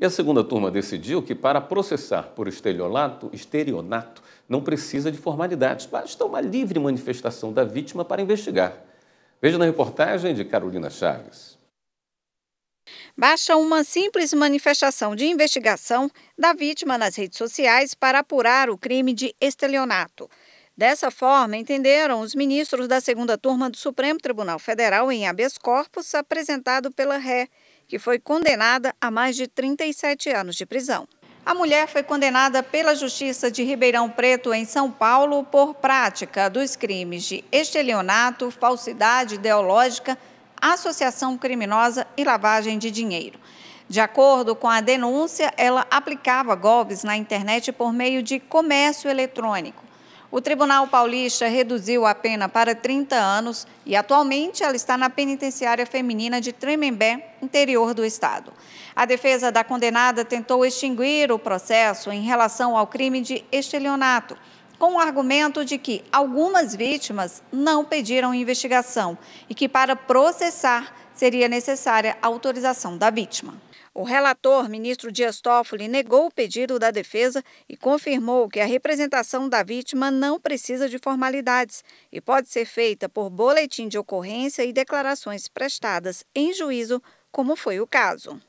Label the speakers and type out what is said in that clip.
Speaker 1: E a segunda turma decidiu que para processar por estelionato, estelionato não precisa de formalidades, basta uma livre manifestação da vítima para investigar. Veja na reportagem de Carolina Chaves.
Speaker 2: Basta uma simples manifestação de investigação da vítima nas redes sociais para apurar o crime de estelionato. Dessa forma, entenderam os ministros da segunda turma do Supremo Tribunal Federal em habeas corpus apresentado pela ré, que foi condenada a mais de 37 anos de prisão. A mulher foi condenada pela Justiça de Ribeirão Preto, em São Paulo, por prática dos crimes de estelionato, falsidade ideológica, associação criminosa e lavagem de dinheiro. De acordo com a denúncia, ela aplicava golpes na internet por meio de comércio eletrônico. O Tribunal Paulista reduziu a pena para 30 anos e atualmente ela está na penitenciária feminina de Tremembé, interior do estado. A defesa da condenada tentou extinguir o processo em relação ao crime de estelionato, com o argumento de que algumas vítimas não pediram investigação e que para processar seria necessária a autorização da vítima. O relator, ministro Dias Toffoli, negou o pedido da defesa e confirmou que a representação da vítima não precisa de formalidades e pode ser feita por boletim de ocorrência e declarações prestadas em juízo, como foi o caso.